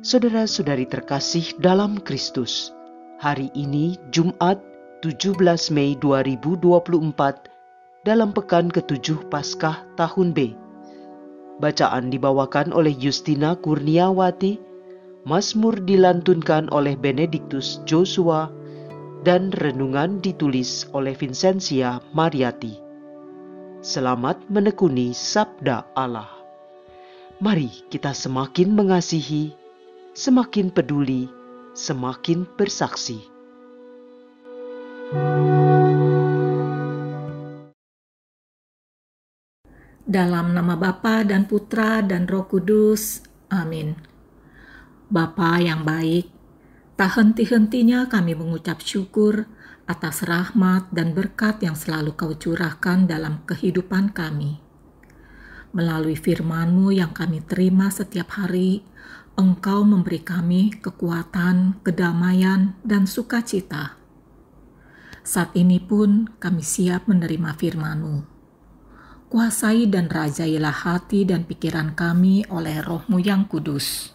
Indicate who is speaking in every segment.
Speaker 1: Saudara-saudari terkasih dalam Kristus, hari ini Jumat 17 Mei 2024 dalam pekan ke-7 Paskah tahun B. Bacaan dibawakan oleh Justina Kurniawati, Mazmur dilantunkan oleh Benediktus Joshua, dan renungan ditulis oleh Vincentia Mariati. Selamat menekuni Sabda Allah. Mari kita semakin mengasihi semakin peduli, semakin bersaksi.
Speaker 2: Dalam nama Bapa dan Putra dan Roh Kudus, Amin. Bapa yang baik, tak henti-hentinya kami mengucap syukur atas rahmat dan berkat yang selalu kau curahkan dalam kehidupan kami. Melalui FirmanMu yang kami terima setiap hari, Engkau memberi kami kekuatan, kedamaian, dan sukacita. Saat ini pun kami siap menerima firman-Mu. Kuasai dan rajailah hati dan pikiran kami oleh rohmu yang kudus,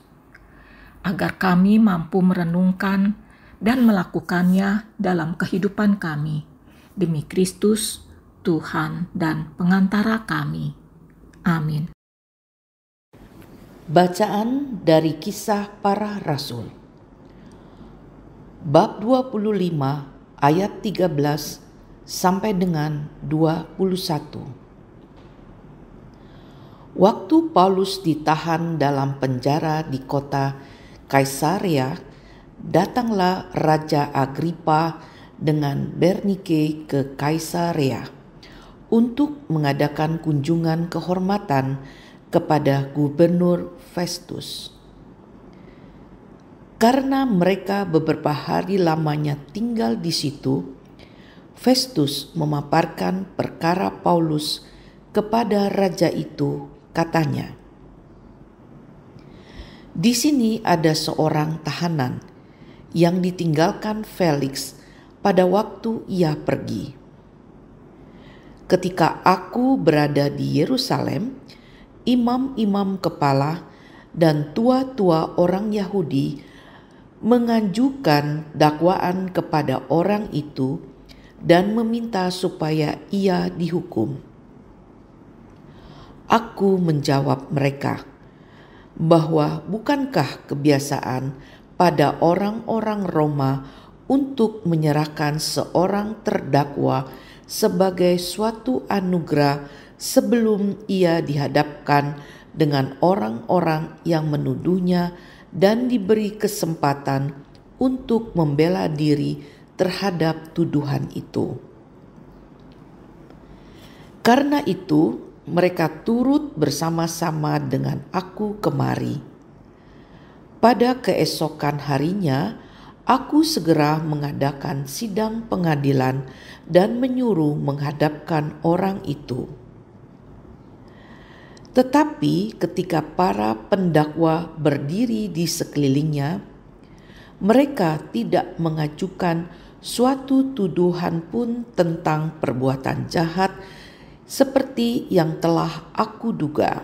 Speaker 2: agar kami mampu merenungkan dan melakukannya dalam kehidupan kami, demi Kristus, Tuhan dan pengantara kami. Amin.
Speaker 1: Bacaan dari kisah para rasul. Bab 25 ayat 13 sampai dengan 21. Waktu Paulus ditahan dalam penjara di kota Kaisaria, datanglah Raja Agripa dengan Bernike ke Kaisaria untuk mengadakan kunjungan kehormatan kepada gubernur Festus. Karena mereka beberapa hari lamanya tinggal di situ, Festus memaparkan perkara Paulus kepada raja itu, katanya, "Di sini ada seorang tahanan yang ditinggalkan Felix pada waktu ia pergi. Ketika aku berada di Yerusalem, imam-imam kepala dan tua-tua orang Yahudi menganjukan dakwaan kepada orang itu dan meminta supaya ia dihukum. Aku menjawab mereka bahwa bukankah kebiasaan pada orang-orang Roma untuk menyerahkan seorang terdakwa sebagai suatu anugerah sebelum ia dihadapkan dengan orang-orang yang menuduhnya dan diberi kesempatan untuk membela diri terhadap tuduhan itu. Karena itu, mereka turut bersama-sama dengan aku kemari. Pada keesokan harinya, aku segera mengadakan sidang pengadilan dan menyuruh menghadapkan orang itu. Tetapi ketika para pendakwa berdiri di sekelilingnya, mereka tidak mengajukan suatu tuduhan pun tentang perbuatan jahat seperti yang telah aku duga.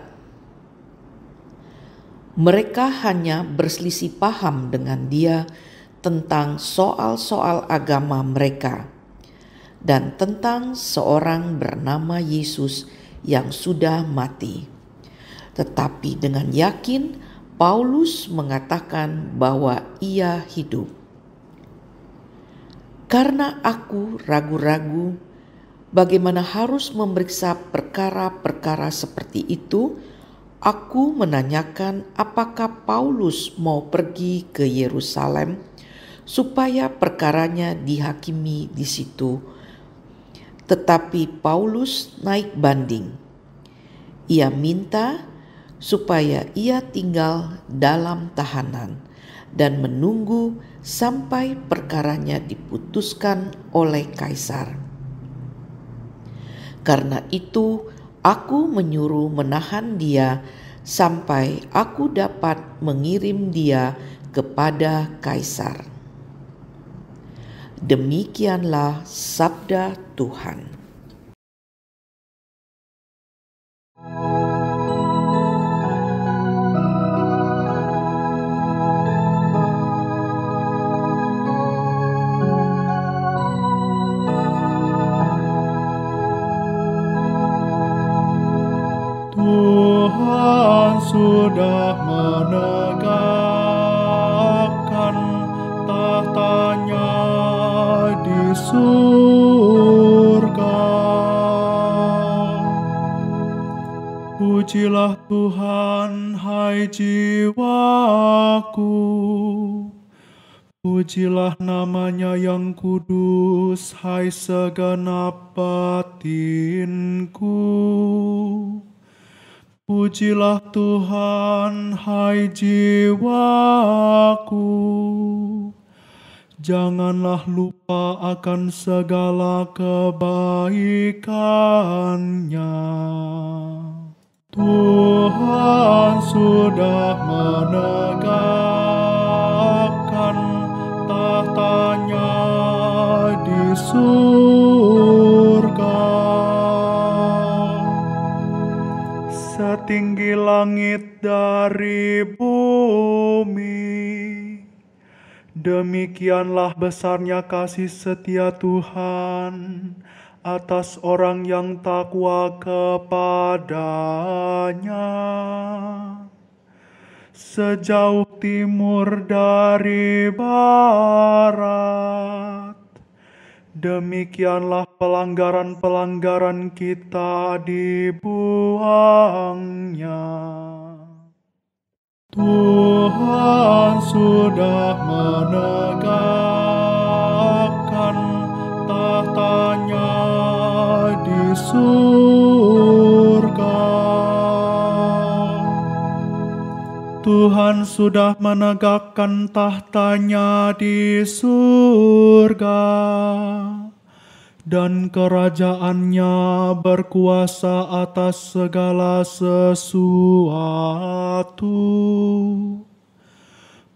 Speaker 1: Mereka hanya berselisih paham dengan dia tentang soal-soal agama mereka dan tentang seorang bernama Yesus yang sudah mati tetapi dengan yakin Paulus mengatakan bahwa ia hidup. Karena aku ragu-ragu bagaimana harus memeriksa perkara-perkara seperti itu, aku menanyakan apakah Paulus mau pergi ke Yerusalem supaya perkaranya dihakimi di situ. Tetapi Paulus naik banding. Ia minta supaya ia tinggal dalam tahanan dan menunggu sampai perkaranya diputuskan oleh kaisar. Karena itu, aku menyuruh menahan dia sampai aku dapat mengirim dia kepada kaisar. Demikianlah sabda Tuhan.
Speaker 3: terpujilah namanya yang kudus, hai segenap batinku. Pujilah Tuhan, hai jiwaku. Janganlah lupa akan segala kebaikannya. Tuhan sudah menegak surga Setinggi langit dari bumi Demikianlah besarnya kasih setia Tuhan atas orang yang takwa kepadanya. Sejauh timur dari barat, Demikianlah pelanggaran-pelanggaran kita dibuangnya. Tuhan sudah menegakkan tahtanya di surga. Tuhan sudah menegakkan tahtanya di surga, dan kerajaannya berkuasa atas segala sesuatu.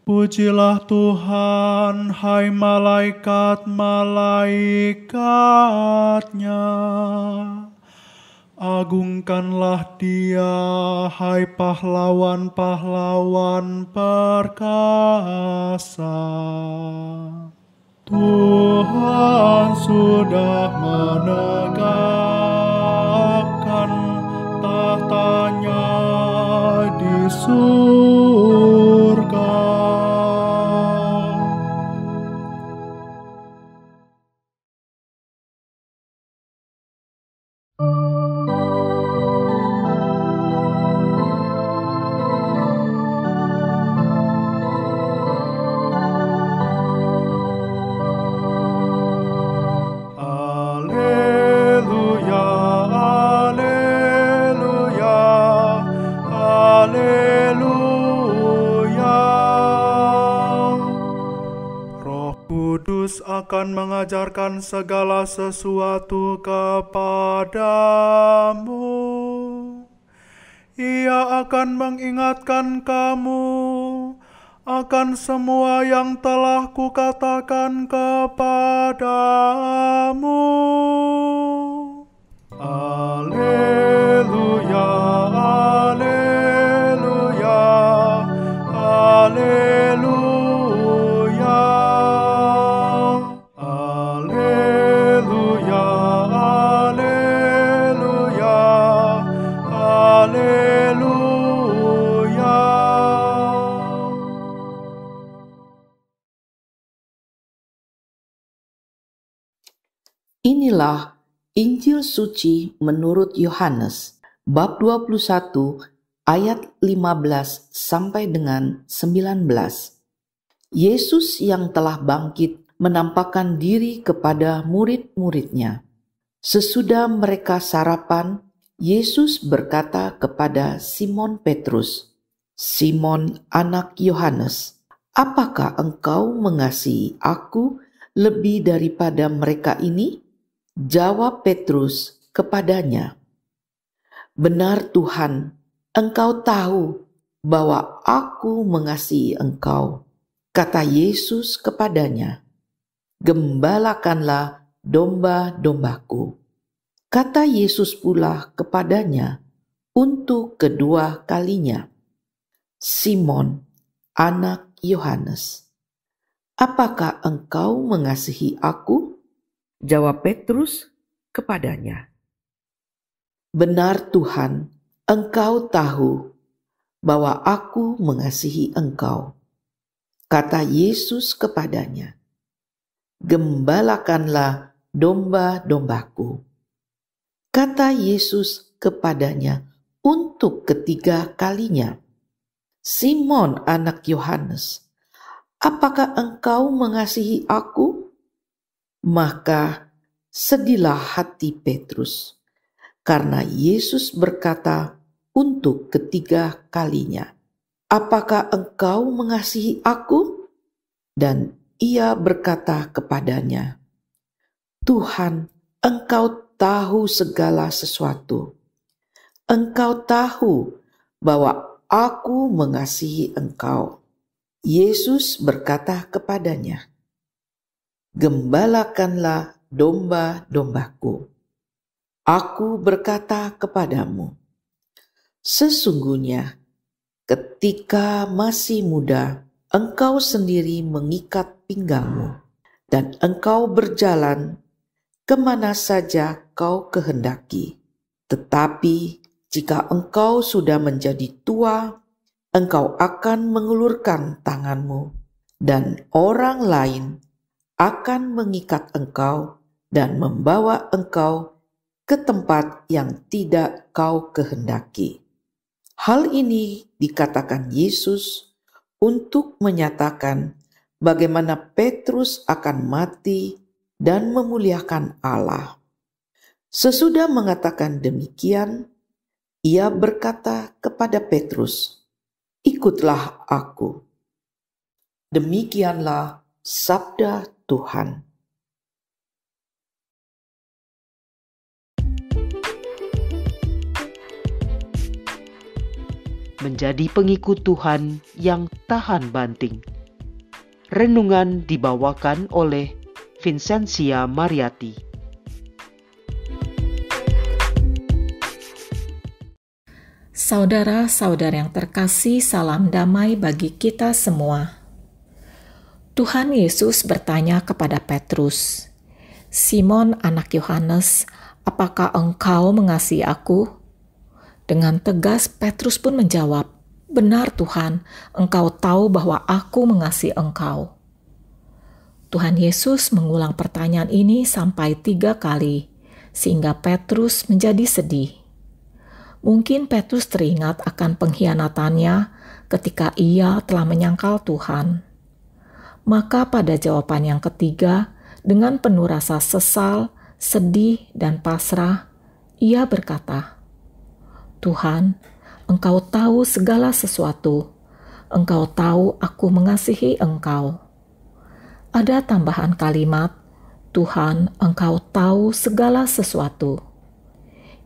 Speaker 3: Pujilah Tuhan, hai malaikat-malaikatnya. Agungkanlah dia, hai pahlawan-pahlawan perkasa. Tuhan sudah menang. Haleluya. Roh Kudus akan mengajarkan segala sesuatu kepadamu. Ia akan mengingatkan kamu akan semua yang telah kukatakan kepadamu. Amin.
Speaker 1: Inilah Injil suci menurut Yohanes bab 21 ayat 15 sampai dengan 19. Yesus yang telah bangkit menampakkan diri kepada murid-muridnya. Sesudah mereka sarapan, Yesus berkata kepada Simon Petrus, "Simon, anak Yohanes, apakah engkau mengasihi Aku lebih daripada mereka ini?" Jawab Petrus kepadanya, "Benar, Tuhan, Engkau tahu bahwa aku mengasihi Engkau." Kata Yesus kepadanya, "Gembalakanlah domba-dombaku." Kata Yesus pula kepadanya untuk kedua kalinya, "Simon, anak Yohanes, apakah engkau mengasihi Aku?" Jawab Petrus kepadanya, "Benar, Tuhan, Engkau tahu bahwa aku mengasihi Engkau." Kata Yesus kepadanya, "Gembalakanlah domba-dombaku." Kata Yesus kepadanya untuk ketiga kalinya, "Simon, anak Yohanes, apakah engkau mengasihi Aku?" maka sedihlah hati Petrus karena Yesus berkata untuk ketiga kalinya, "Apakah engkau mengasihi aku?" Dan ia berkata kepadanya, "Tuhan, engkau tahu segala sesuatu. Engkau tahu bahwa aku mengasihi engkau." Yesus berkata kepadanya, gembalakanlah domba-dombaku. Aku berkata kepadamu, sesungguhnya ketika masih muda, engkau sendiri mengikat pinggangmu, dan engkau berjalan kemana saja kau kehendaki. Tetapi jika engkau sudah menjadi tua, engkau akan mengulurkan tanganmu, dan orang lain akan mengikat engkau dan membawa engkau ke tempat yang tidak kau kehendaki. Hal ini dikatakan Yesus untuk menyatakan bagaimana Petrus akan mati dan memuliakan Allah. Sesudah mengatakan demikian, ia berkata kepada Petrus, "Ikutlah aku." Demikianlah sabda Tuhan. Menjadi pengikut Tuhan yang tahan banting. Renungan dibawakan oleh Vincentia Mariati.
Speaker 2: Saudara-saudara yang terkasih, salam damai bagi kita semua. Tuhan Yesus bertanya kepada Petrus, "Simon, anak Yohanes, apakah engkau mengasihi Aku?" Dengan tegas, Petrus pun menjawab, "Benar, Tuhan, engkau tahu bahwa Aku mengasihi engkau." Tuhan Yesus mengulang pertanyaan ini sampai tiga kali, sehingga Petrus menjadi sedih. Mungkin Petrus teringat akan pengkhianatannya ketika ia telah menyangkal Tuhan. Maka pada jawaban yang ketiga, dengan penuh rasa sesal, sedih, dan pasrah, ia berkata, Tuhan, Engkau tahu segala sesuatu. Engkau tahu aku mengasihi Engkau. Ada tambahan kalimat, Tuhan, Engkau tahu segala sesuatu.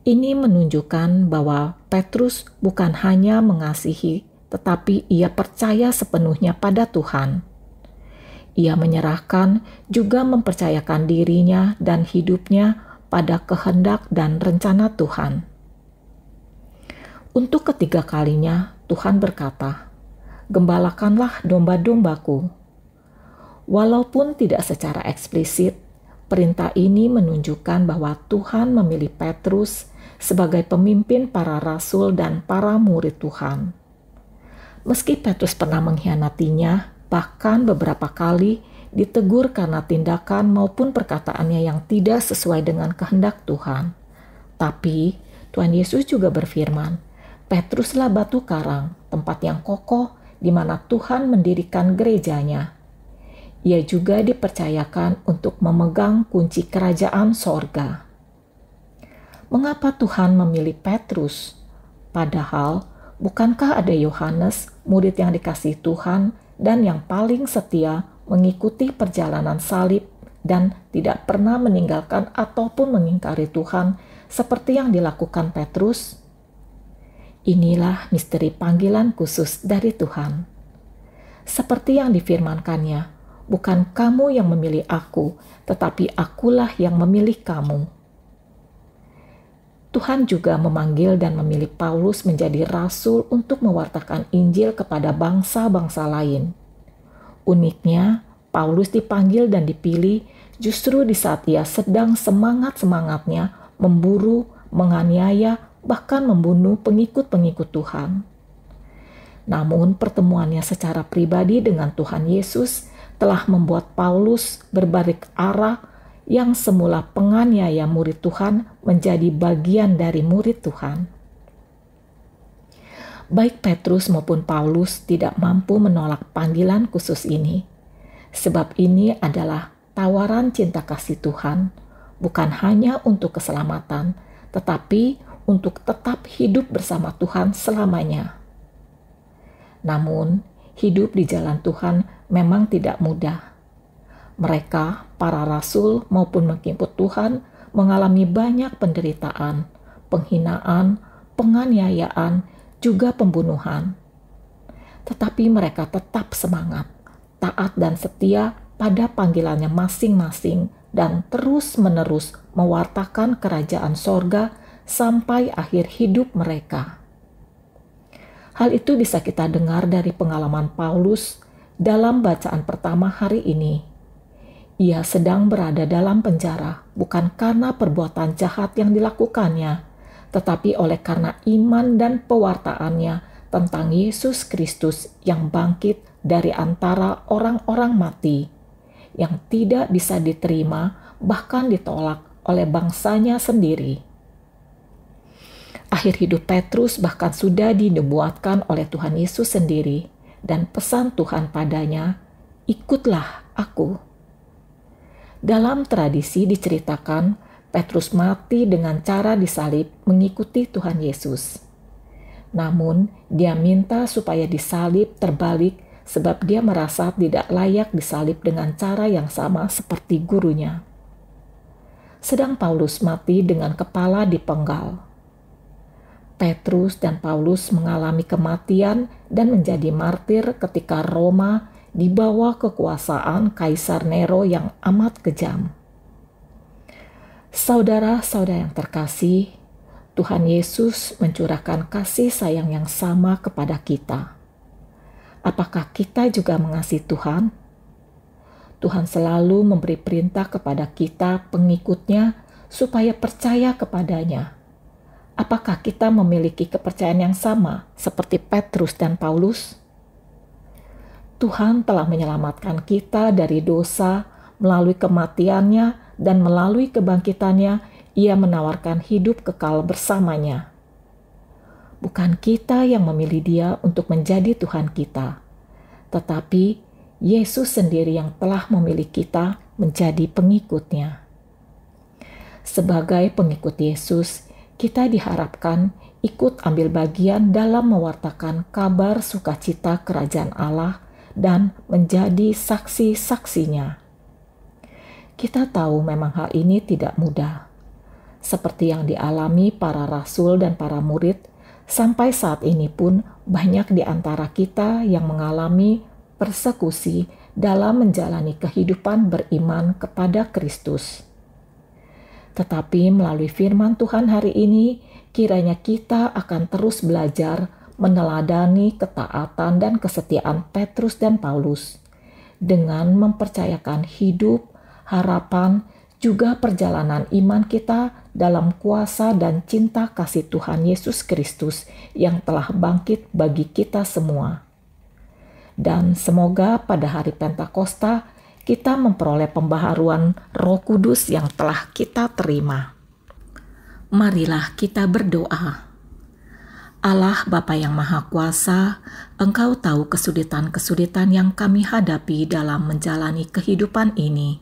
Speaker 2: Ini menunjukkan bahwa Petrus bukan hanya mengasihi, tetapi ia percaya sepenuhnya pada Tuhan. Ia menyerahkan juga mempercayakan dirinya dan hidupnya pada kehendak dan rencana Tuhan. Untuk ketiga kalinya, Tuhan berkata, "Gembalakanlah domba-dombaku." Walaupun tidak secara eksplisit, perintah ini menunjukkan bahwa Tuhan memilih Petrus sebagai pemimpin para rasul dan para murid Tuhan. Meski Petrus pernah mengkhianatinya, bahkan beberapa kali ditegur karena tindakan maupun perkataannya yang tidak sesuai dengan kehendak Tuhan. Tapi Tuhan Yesus juga berfirman, "Petruslah batu karang, tempat yang kokoh di mana Tuhan mendirikan gerejanya." Ia juga dipercayakan untuk memegang kunci kerajaan sorga. Mengapa Tuhan memilih Petrus? Padahal, bukankah ada Yohanes, murid yang dikasih Tuhan, dan yang paling setia mengikuti perjalanan salib dan tidak pernah meninggalkan ataupun mengingkari Tuhan seperti yang dilakukan Petrus? Inilah misteri panggilan khusus dari Tuhan. Seperti yang difirmankannya, bukan kamu yang memilih aku, tetapi akulah yang memilih kamu Tuhan juga memanggil dan memilih Paulus menjadi rasul untuk mewartakan Injil kepada bangsa-bangsa lain. Uniknya, Paulus dipanggil dan dipilih justru di saat ia sedang semangat-semangatnya memburu, menganiaya, bahkan membunuh pengikut-pengikut Tuhan. Namun, pertemuannya secara pribadi dengan Tuhan Yesus telah membuat Paulus berbalik arah yang semula penganiaya murid Tuhan menjadi bagian dari murid Tuhan. Baik Petrus maupun Paulus tidak mampu menolak panggilan khusus ini, sebab ini adalah tawaran cinta kasih Tuhan, bukan hanya untuk keselamatan, tetapi untuk tetap hidup bersama Tuhan selamanya. Namun, hidup di jalan Tuhan memang tidak mudah mereka, para rasul maupun mengikut Tuhan, mengalami banyak penderitaan, penghinaan, penganiayaan, juga pembunuhan. Tetapi mereka tetap semangat, taat dan setia pada panggilannya masing-masing dan terus-menerus mewartakan kerajaan sorga sampai akhir hidup mereka. Hal itu bisa kita dengar dari pengalaman Paulus dalam bacaan pertama hari ini, ia sedang berada dalam penjara bukan karena perbuatan jahat yang dilakukannya, tetapi oleh karena iman dan pewartaannya tentang Yesus Kristus yang bangkit dari antara orang-orang mati, yang tidak bisa diterima, bahkan ditolak oleh bangsanya sendiri. Akhir hidup Petrus bahkan sudah dinebuatkan oleh Tuhan Yesus sendiri, dan pesan Tuhan padanya, "Ikutlah Aku." Dalam tradisi diceritakan, Petrus mati dengan cara disalib mengikuti Tuhan Yesus. Namun, dia minta supaya disalib terbalik sebab dia merasa tidak layak disalib dengan cara yang sama seperti gurunya. Sedang Paulus mati dengan kepala dipenggal. Petrus dan Paulus mengalami kematian dan menjadi martir ketika Roma di bawah kekuasaan Kaisar Nero yang amat kejam. Saudara-saudara yang terkasih, Tuhan Yesus mencurahkan kasih sayang yang sama kepada kita. Apakah kita juga mengasihi Tuhan? Tuhan selalu memberi perintah kepada kita, pengikutnya, supaya percaya kepadanya. Apakah kita memiliki kepercayaan yang sama seperti Petrus dan Paulus? Tuhan telah menyelamatkan kita dari dosa melalui kematiannya dan melalui kebangkitannya ia menawarkan hidup kekal bersamanya. Bukan kita yang memilih dia untuk menjadi Tuhan kita, tetapi Yesus sendiri yang telah memilih kita menjadi pengikutnya. Sebagai pengikut Yesus, kita diharapkan ikut ambil bagian dalam mewartakan kabar sukacita kerajaan Allah – dan menjadi saksi-saksinya. Kita tahu memang hal ini tidak mudah. Seperti yang dialami para rasul dan para murid, sampai saat ini pun banyak di antara kita yang mengalami persekusi dalam menjalani kehidupan beriman kepada Kristus. Tetapi melalui firman Tuhan hari ini, kiranya kita akan terus belajar meneladani ketaatan dan kesetiaan Petrus dan Paulus dengan mempercayakan hidup, harapan, juga perjalanan iman kita dalam kuasa dan cinta kasih Tuhan Yesus Kristus yang telah bangkit bagi kita semua. Dan semoga pada hari Pentakosta kita memperoleh pembaharuan Roh Kudus yang telah kita terima. Marilah kita berdoa. Allah Bapa yang Maha Kuasa, Engkau tahu kesulitan-kesulitan yang kami hadapi dalam menjalani kehidupan ini.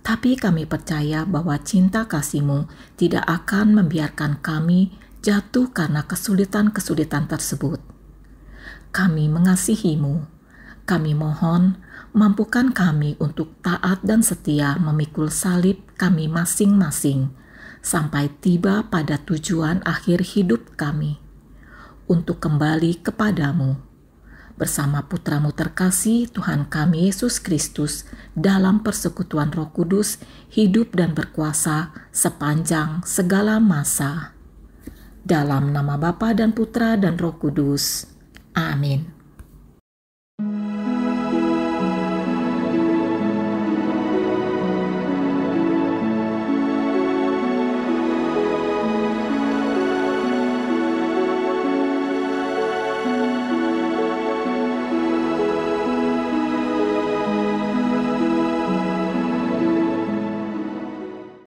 Speaker 2: Tapi kami percaya bahwa cinta kasihMu tidak akan membiarkan kami jatuh karena kesulitan-kesulitan tersebut. Kami mengasihiMu. Kami mohon, mampukan kami untuk taat dan setia memikul salib kami masing-masing sampai tiba pada tujuan akhir hidup kami untuk kembali kepadamu bersama putramu terkasih Tuhan kami Yesus Kristus dalam persekutuan Roh Kudus hidup dan berkuasa sepanjang segala masa. Dalam nama Bapa dan Putra dan Roh Kudus. Amin.